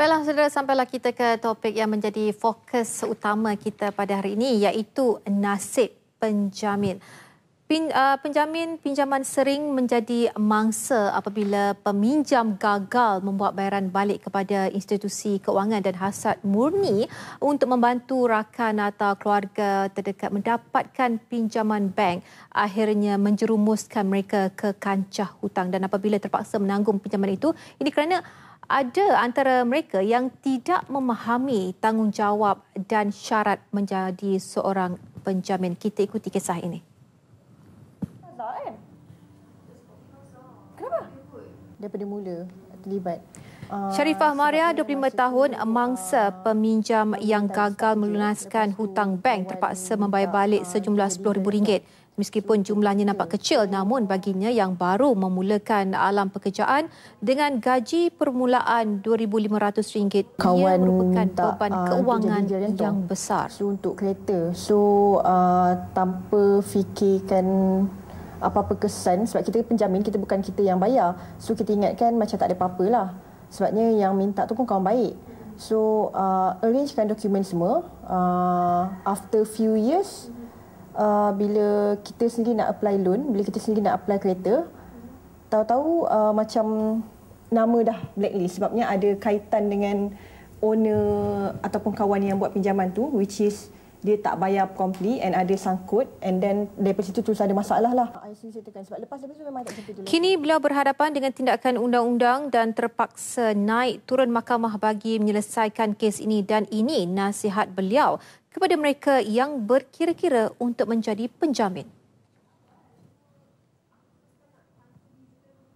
Baiklah saudara, sampailah kita ke topik yang menjadi fokus utama kita pada hari ini iaitu nasib penjamin. Pin, uh, penjamin pinjaman sering menjadi mangsa apabila peminjam gagal membuat bayaran balik kepada institusi kewangan dan hasad murni untuk membantu rakan atau keluarga terdekat mendapatkan pinjaman bank akhirnya menjerumuskan mereka ke kancah hutang dan apabila terpaksa menanggung pinjaman itu ini kerana ada antara mereka yang tidak memahami tanggungjawab dan syarat menjadi seorang penjamin. Kita ikuti kisah ini. Kenapa? Daripada mula terlibat. Ah, Sharifah Maria, 25 tahun, mangsa peminjam yang gagal melunaskan hutang bank terpaksa membayar balik ah, sejumlah RM10,000. Meskipun jumlahnya nampak kecil namun baginya yang baru memulakan alam pekerjaan dengan gaji permulaan RM2,500 Kawan ia merupakan beban uh, ah, kewangan yang tu. besar. So, untuk kereta. So uh, tanpa fikirkan apa-apa kesan sebab kita penjamin kita bukan kita yang bayar. So kita ingatkan macam tak ada apa-apa lah. Sebabnya yang minta tu pun kawan baik. So uh, arrangekan dokumen semua. Uh, after few years, mm uh, bila kita sendiri nak apply loan, bila kita sendiri nak apply kereta, tahu-tahu uh, macam nama dah blacklist sebabnya ada kaitan dengan owner ataupun kawan yang buat pinjaman tu which is dia tak bayar complete and ada sangkut and then daripada situ terus ada masalah lah. Kini beliau berhadapan dengan tindakan undang-undang dan terpaksa naik turun mahkamah bagi menyelesaikan kes ini dan ini nasihat beliau kepada mereka yang berkira-kira untuk menjadi penjamin.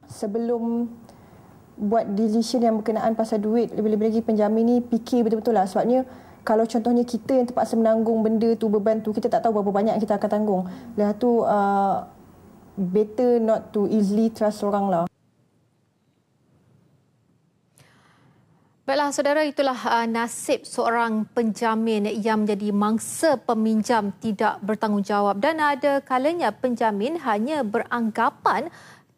Sebelum buat decision yang berkenaan pasal duit, lebih-lebih lagi penjamin ni fikir betul-betul lah sebabnya kalau contohnya kita yang terpaksa menanggung benda tu beban tu kita tak tahu berapa banyak kita akan tanggung lepas tu uh, better not to easily trust orang lah Baiklah saudara itulah uh, nasib seorang penjamin yang menjadi mangsa peminjam tidak bertanggungjawab dan ada kalanya penjamin hanya beranggapan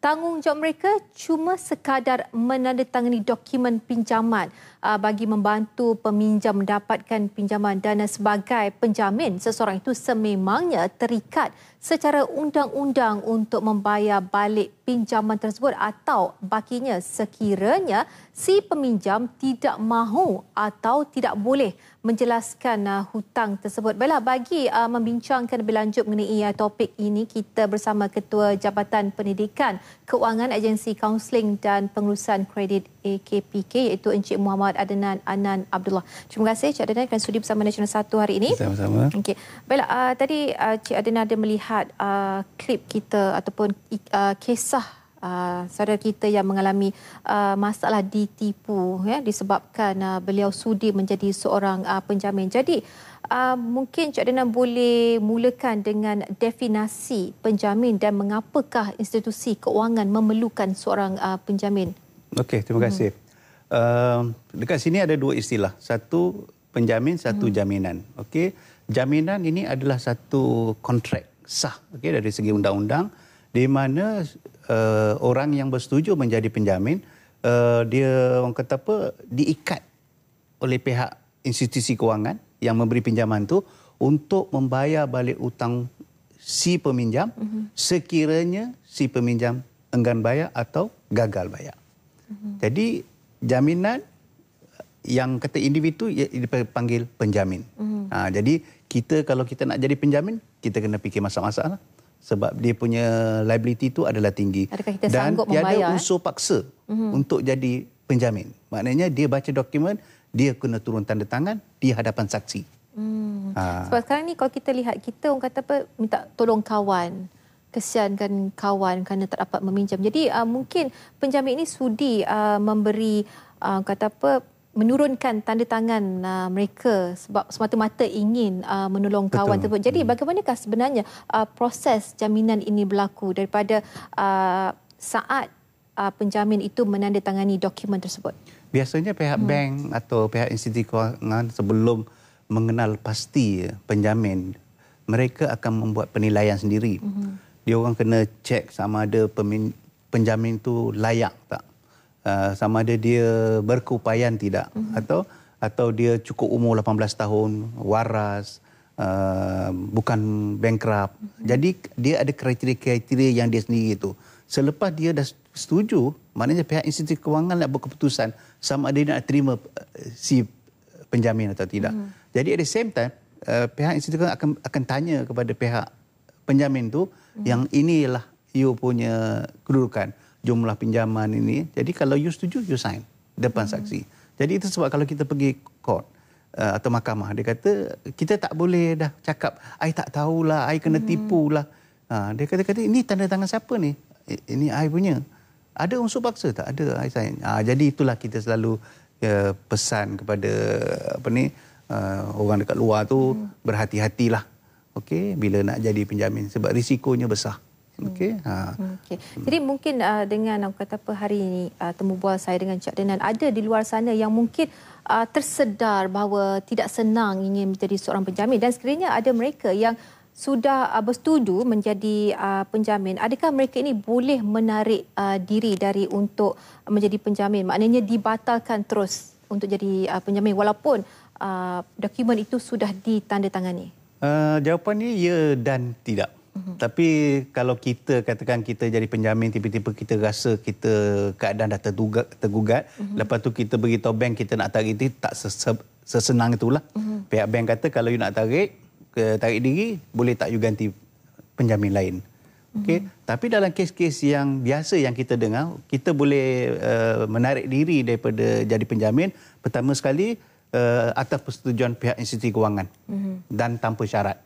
tanggungjawab mereka cuma sekadar menandatangani dokumen pinjaman uh, bagi membantu peminjam mendapatkan pinjaman dana sebagai penjamin seseorang itu sememangnya terikat secara undang-undang untuk membayar balik pinjaman tersebut atau bakinya sekiranya si peminjam tidak mahu atau tidak boleh menjelaskan uh, hutang tersebut. Baiklah, bagi uh, membincangkan lebih lanjut mengenai uh, topik ini, kita bersama Ketua Jabatan Pendidikan Keuangan Agensi Kaunseling dan Pengurusan Kredit AKPK iaitu Encik Muhammad Adnan Anan Abdullah. Terima kasih Encik Adnan kerana sudi bersama Nasional 1 hari ini. Sama-sama. Okay. Baiklah, tadi Encik uh, Adnan ada melihat melihat uh, klip kita ataupun uh, kisah uh, saudara kita yang mengalami uh, masalah ditipu ya disebabkan uh, beliau sudi menjadi seorang uh, penjamin. Jadi uh, mungkin Cik Denan boleh mulakan dengan definisi penjamin dan mengapakah institusi keuangan memerlukan seorang uh, penjamin. Okey, terima mhm. kasih. Hmm. Uh, dekat sini ada dua istilah. Satu penjamin, satu hmm. jaminan. Okey. Jaminan ini adalah satu kontrak sah okay, dari segi undang-undang di mana uh, orang yang bersetuju menjadi penjamin uh, dia orang kata apa diikat oleh pihak institusi kewangan yang memberi pinjaman tu untuk membayar balik hutang si peminjam mm -hmm. sekiranya si peminjam enggan bayar atau gagal bayar. Mm -hmm. Jadi jaminan yang kata individu dipanggil penjamin. Mm -hmm. ha, jadi kita kalau kita nak jadi penjamin kita kena fikir masa-masa lah. Sebab dia punya liability itu adalah tinggi. Adakah kita Dan sanggup membayar? Dan eh? tiada unsur paksa eh? untuk jadi penjamin. Maknanya dia baca dokumen, dia kena turun tanda tangan di hadapan saksi. Hmm. Ha. Sebab sekarang ni kalau kita lihat, kita orang kata apa, minta tolong kawan. Kesiankan kawan kerana tak dapat meminjam. Jadi uh, mungkin penjamin ini sudi uh, memberi uh, kata apa menurunkan tanda tangan uh, mereka sebab semata-mata ingin uh, menolong Betul. kawan tersebut. Jadi hmm. bagaimanakah sebenarnya uh, proses jaminan ini berlaku daripada uh, saat uh, penjamin itu menandatangani dokumen tersebut? Biasanya pihak hmm. bank atau pihak institusi kewangan sebelum mengenal pasti penjamin, mereka akan membuat penilaian sendiri. Hmm. Dia orang kena cek sama ada pemin, penjamin itu layak tak Ah, sama ada dia berkeupayaan tidak mm-hmm. atau atau dia cukup umur 18 tahun waras uh, bukan bankrupt mm-hmm. jadi dia ada kriteria-kriteria yang dia sendiri itu selepas dia dah setuju maknanya pihak institusi kewangan nak buat keputusan sama ada dia nak terima eh, si penjamin atau tidak mm-hmm. jadi at the same time uh, pihak institusi kewangan akan akan tanya kepada pihak penjamin tu mm-hmm. yang inilah you punya kedudukan jumlah pinjaman ini. Jadi kalau you setuju, you sign depan hmm. saksi. Jadi itu sebab kalau kita pergi court uh, atau mahkamah, dia kata kita tak boleh dah cakap, I tak tahulah, I kena hmm. lah. Uh, dia kata-kata, ini tanda tangan siapa ni? Ini I punya. Ada unsur paksa tak? Ada, I sign. Uh, jadi itulah kita selalu uh, pesan kepada apa ni, uh, orang dekat luar tu, hmm. berhati-hatilah. Okay, bila nak jadi penjamin sebab risikonya besar. Hmm. Okey. Ha. Okey. Jadi mungkin uh, dengan aku kata apa hari ini uh, temu bual saya dengan Cik Denan ada di luar sana yang mungkin uh, tersedar bahawa tidak senang ingin menjadi seorang penjamin dan sekiranya ada mereka yang sudah uh, bersetuju menjadi uh, penjamin adakah mereka ini boleh menarik uh, diri dari untuk menjadi penjamin maknanya dibatalkan terus untuk jadi uh, penjamin walaupun uh, dokumen itu sudah ditandatangani? Uh, jawapannya ya dan tidak. Tapi kalau kita katakan kita jadi penjamin tiba-tiba kita rasa kita keadaan dah tergugat, tergugat mm-hmm. lepas tu kita beritahu bank kita nak tarik itu tak sesenang itulah. Mm-hmm. Pihak bank kata kalau you nak tarik ke tarik diri boleh tak you ganti penjamin lain. Mm-hmm. tapi dalam kes-kes yang biasa yang kita dengar, kita boleh uh, menarik diri daripada jadi penjamin pertama sekali uh, atas persetujuan pihak institusi kewangan mm-hmm. dan tanpa syarat.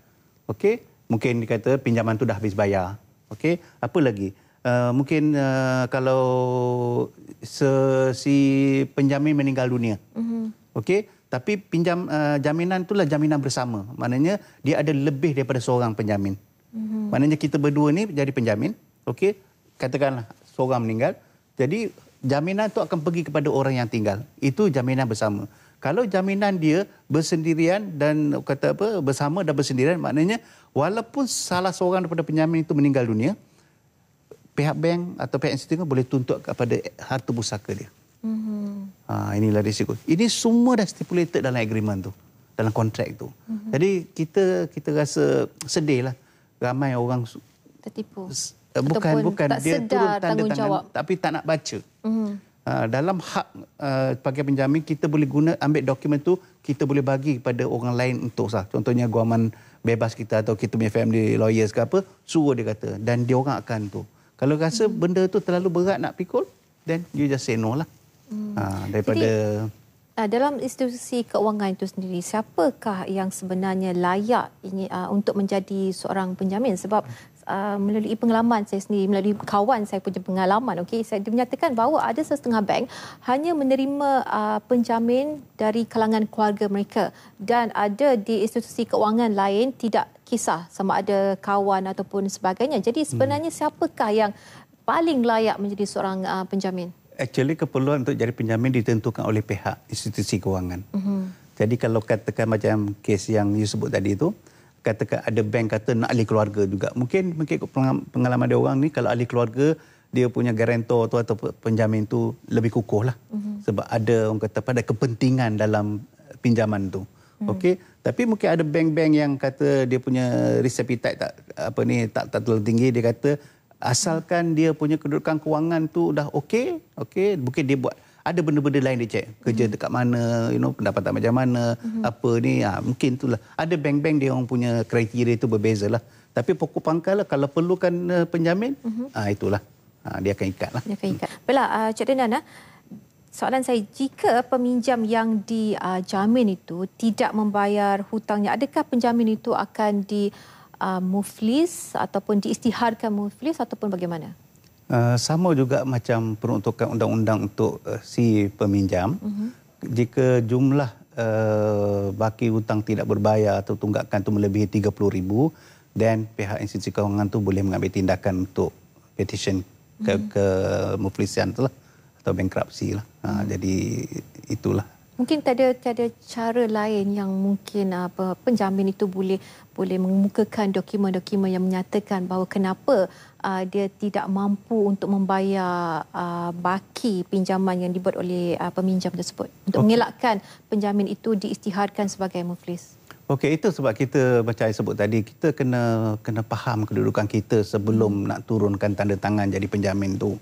Okay mungkin dikata pinjaman tu dah habis bayar. Okey, apa lagi? Uh, mungkin uh, kalau si penjamin meninggal dunia. Mm Okey, tapi pinjam uh, jaminan itulah jaminan bersama. Maknanya dia ada lebih daripada seorang penjamin. Mm -hmm. Maknanya kita berdua ni jadi penjamin. Okey, katakanlah seorang meninggal, jadi jaminan itu akan pergi kepada orang yang tinggal. Itu jaminan bersama. Kalau jaminan dia bersendirian dan kata apa bersama dan bersendirian maknanya walaupun salah seorang daripada penjamin itu meninggal dunia pihak bank atau pihak institusi boleh tuntut kepada harta pusaka dia. Mm-hmm. Ha, inilah risiko. Ini semua dah stipulated dalam agreement tu, dalam kontrak tu. Mm-hmm. Jadi kita kita rasa sedih lah ramai orang tertipu. Eh, bukan Ataupun bukan tak dia sedar turun tanda tangan, tapi tak nak baca. Mm-hmm. Ah, dalam hak sebagai ah, uh, penjamin kita boleh guna ambil dokumen tu kita boleh bagi kepada orang lain untuk sah. Contohnya guaman bebas kita atau kita punya family lawyers ke apa, suruh dia kata dan dia orang akan tu. Kalau rasa hmm. benda tu terlalu berat nak pikul, then you just say no lah. Hmm. Ha, daripada Jadi, uh, dalam institusi keuangan itu sendiri siapakah yang sebenarnya layak ini uh, untuk menjadi seorang penjamin sebab Uh, melalui pengalaman saya sendiri melalui kawan saya punya pengalaman okay? saya menyatakan bahawa ada setengah bank hanya menerima uh, penjamin dari kalangan keluarga mereka dan ada di institusi keuangan lain tidak kisah sama ada kawan ataupun sebagainya jadi sebenarnya hmm. siapakah yang paling layak menjadi seorang uh, penjamin actually keperluan untuk jadi penjamin ditentukan oleh pihak institusi kewangan. Mm -hmm. Jadi kalau katakan macam kes yang you sebut tadi itu, katakan ada bank kata nak ahli keluarga juga. Mungkin mungkin pengalaman dia orang ni kalau ahli keluarga dia punya garantor tu atau penjamin tu lebih kukuh lah. Mm -hmm. Sebab ada orang kata pada kepentingan dalam eh, pinjaman tu. Mhm. Okey, tapi mungkin ada bank-bank yang kata dia punya risk appetite tak apa ni tak, tak terlalu tinggi dia kata asalkan dia punya kedudukan kewangan tu dah okey okey mungkin dia buat ada benda-benda lain dia cek kerja hmm. dekat mana you know pendapatan macam mana hmm. apa ni ha, mungkin itulah ada bank-bank dia orang punya kriteria itu berbeza lah. tapi pokok pangkal lah kalau perlukan uh, penjamin hmm. ha, itulah ha, dia akan ikat lah dia akan ikat hmm. Bila, uh, Cik Denan soalan saya jika peminjam yang dijamin uh, itu tidak membayar hutangnya adakah penjamin itu akan di uh, muflis ataupun diistiharkan muflis ataupun bagaimana? Uh, sama juga macam peruntukan undang-undang untuk uh, si peminjam. Uh-huh. Jika jumlah uh, baki hutang tidak berbayar atau tunggakan itu melebihi RM30,000 dan pihak institusi kewangan tu boleh mengambil tindakan untuk petition ke, uh-huh. ke muflisian itu lah atau bankruptcy lah. Uh, jadi itulah mungkin tiada tiada cara lain yang mungkin apa penjamin itu boleh boleh mengemukakan dokumen-dokumen yang menyatakan bahawa kenapa uh, dia tidak mampu untuk membayar uh, baki pinjaman yang dibuat oleh uh, peminjam tersebut untuk okay. mengelakkan penjamin itu diistiharkan sebagai muflis. Okey itu sebab kita macam saya sebut tadi kita kena kena faham kedudukan kita sebelum hmm. nak turunkan tanda tangan jadi penjamin tu.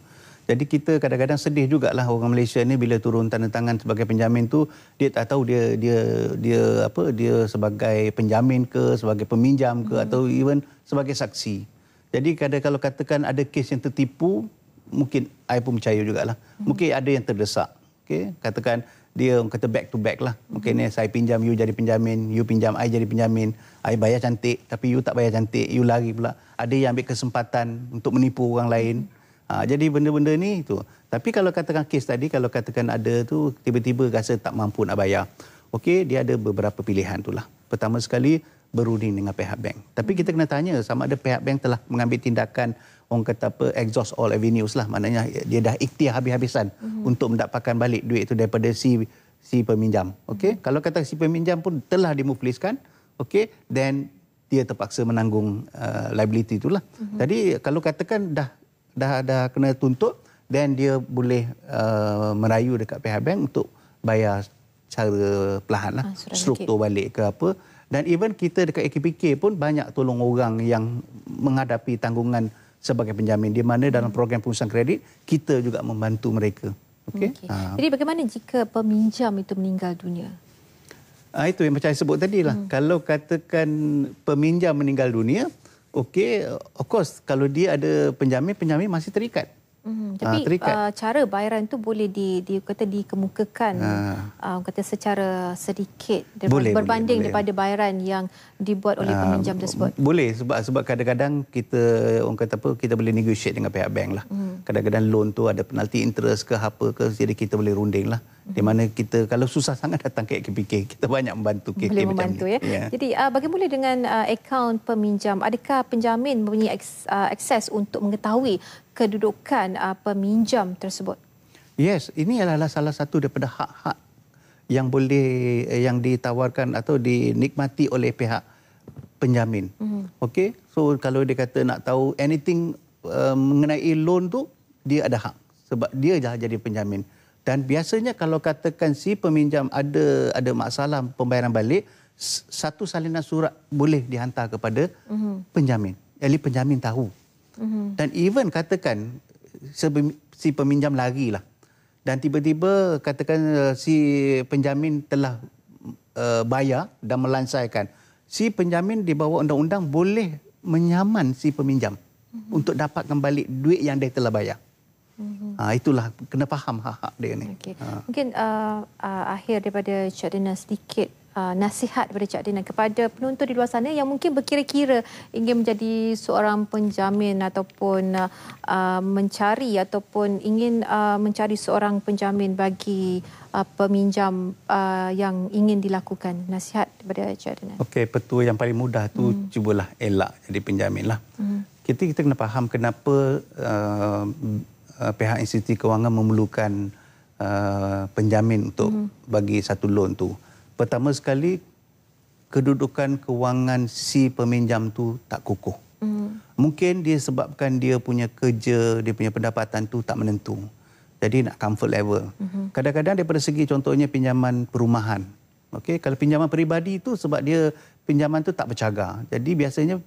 Jadi kita kadang-kadang sedih juga lah orang Malaysia ni bila turun tanda tangan sebagai penjamin tu dia tak tahu dia dia dia apa dia sebagai penjamin ke sebagai peminjam ke hmm. atau even sebagai saksi. Jadi kadang kalau katakan ada kes yang tertipu mungkin saya pun percaya juga jugalah. Hmm. Mungkin ada yang terdesak. okay? katakan dia orang kata back to back lah. Mungkin ni hmm. eh, saya pinjam you jadi penjamin, you pinjam I jadi penjamin. I bayar cantik tapi you tak bayar cantik, you lari pula. Ada yang ambil kesempatan untuk menipu orang lain. hmm Ha, jadi benda-benda ni itu. Tapi kalau katakan kes tadi, kalau katakan ada tu tiba-tiba rasa tak mampu nak bayar. Okey, dia ada beberapa pilihan itulah. Pertama sekali, berunding dengan pihak bank. Tapi kita kena tanya sama ada pihak bank telah mengambil tindakan orang kata apa, exhaust all avenues lah. Maknanya dia dah ikhtiar habis-habisan mm-hmm. untuk mendapatkan balik duit itu daripada si si peminjam. Okey, mm-hmm. kalau kata si peminjam pun telah dimukliskan, okey, then dia terpaksa menanggung uh, liability itulah. Mm-hmm. Jadi kalau katakan dah dah ada kena tuntut dan dia boleh uh, merayu dekat pihak bank untuk bayar cara perlahan lah, ah, struktur dikit. balik ke apa dan even kita dekat AKPK pun banyak tolong orang yang menghadapi tanggungan sebagai penjamin di mana dalam program pengurusan kredit kita juga membantu mereka okey okay. Ah. jadi bagaimana jika peminjam itu meninggal dunia ah, itu yang macam saya sebut tadi lah hmm. kalau katakan peminjam meninggal dunia okey of course kalau dia ada penjamin penjamin masih terikat hmm Tapi uh, uh, cara bayaran tu boleh di, di kata dikemukakan uh. Uh, kata secara sedikit daripada, boleh, berbanding boleh, daripada bayaran yang dibuat oleh uh, peminjam tersebut. Boleh sebab sebab kadang-kadang kita orang kata apa kita boleh negotiate dengan pihak bank lah. Mm. Kadang-kadang loan tu ada penalti interest ke apa ke jadi kita boleh runding lah. Mhm. Di mana kita kalau susah sangat datang ke KPK, kita banyak membantu KPK. Boleh membantu ya. ya. Jadi uh, bagaimana dengan uh, akaun peminjam? Adakah penjamin mempunyai akses uh, untuk mengetahui kedudukan uh, peminjam tersebut. Yes, ini adalah salah satu daripada hak-hak yang boleh eh, yang ditawarkan atau dinikmati oleh pihak penjamin. Mm-hmm. Okey, so kalau dia kata nak tahu anything uh, mengenai loan tu, dia ada hak sebab dia dah jadi penjamin. Dan biasanya kalau katakan si peminjam ada ada masalah pembayaran balik, satu salinan surat boleh dihantar kepada mm-hmm. penjamin. Jadi penjamin tahu Mm-hmm. Dan even katakan si peminjam lari lah. Dan tiba-tiba katakan eh, si penjamin telah eh, bayar dan melansaikan. Si penjamin di bawah undang-undang boleh menyaman si peminjam. Mm-hmm. Untuk dapat kembali duit yang dia telah bayar. Ha, itulah kena faham hak-hak dia ni. Okay. Ha. Ah. Mungkin uh, uh, akhir daripada Cik Dina sedikit Uh, nasihat daripada Cik Adina kepada penonton di luar sana yang mungkin berkira-kira ingin menjadi seorang penjamin ataupun uh, uh mencari ataupun ingin uh, mencari seorang penjamin bagi uh, peminjam uh, yang ingin dilakukan nasihat daripada Cik Adina. Okey, petua yang paling mudah tu hmm. cubalah elak jadi penjaminlah. Hmm. Kita kita kena faham kenapa uh, Uh, pihak institusi kewangan memerlukan uh, penjamin untuk hmm. bagi satu loan tu. Uh, pertama sekali kedudukan kewangan si peminjam tu tak kukuh. Mm. Mungkin dia sebabkan dia punya kerja, dia punya pendapatan tu tak menentu. Jadi nak comfort level. Mm-hmm. Kadang-kadang daripada segi contohnya pinjaman perumahan. Okay, kalau pinjaman peribadi itu sebab dia pinjaman tu tak bercagar. Jadi biasanya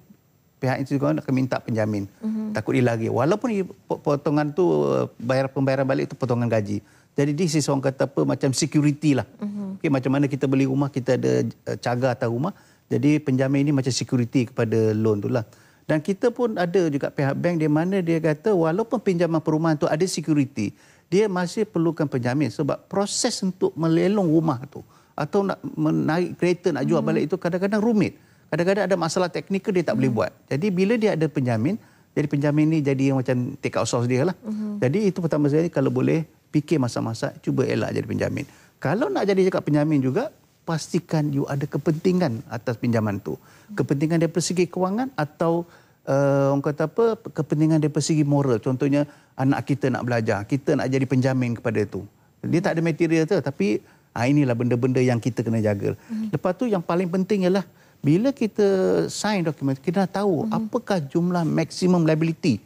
pihak itu juga akan minta penjamin. Mm -hmm. Takut dia lari. Walaupun potongan tu eh, bayar pembayaran balik itu potongan gaji. Jadi di sisi orang kata apa macam security lah. Mm -hmm. okay, macam mana kita beli rumah, kita ada eh, caga atau rumah. Jadi penjamin ini macam security kepada loan tu lah. Dan kita pun ada juga pihak bank di mana dia kata walaupun pinjaman perumahan tu ada security, dia masih perlukan penjamin sebab proses untuk melelong rumah tu atau nak menaik kereta nak jual mm -hmm. balik itu kadang-kadang rumit kadang-kadang ada masalah teknikal dia tak boleh hmm. buat. Jadi bila dia ada penjamin, jadi penjamin ni jadi macam take out source dia lah. Hmm. Jadi itu pertama sekali kalau boleh fikir masa-masa cuba elak jadi penjamin. Kalau nak jadi cakap penjamin juga, pastikan you ada kepentingan atas pinjaman tu. Kepentingan dari segi kewangan atau uh, orang kata apa, kepentingan dari segi moral. Contohnya anak kita nak belajar, kita nak jadi penjamin kepada itu. Dia tak ada material tu tapi ha, inilah benda-benda yang kita kena jaga. Hmm. Lepas tu yang paling penting ialah bila kita sign dokumen kita dah tahu mm-hmm. apakah jumlah maksimum liability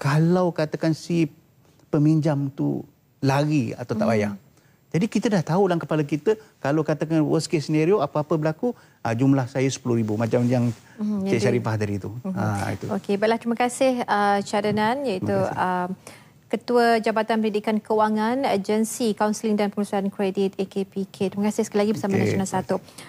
kalau katakan si peminjam tu lari atau tak mhm. bayar. Mm-hmm. Jadi kita dah tahu dalam kepala kita kalau katakan worst case scenario apa-apa berlaku ah, jumlah saya 10000 macam yang mm-hmm. Cik Syarifah tadi tu. Mm-hmm. Ha itu. Okey, baiklah terima kasih uh, ah, Chadanan iaitu Ketua Jabatan Pendidikan keuangan Agensi Kaunseling dan Pengurusan Kredit AKPK. Terima kasih sekali lagi bersama okay. Nasional Satu.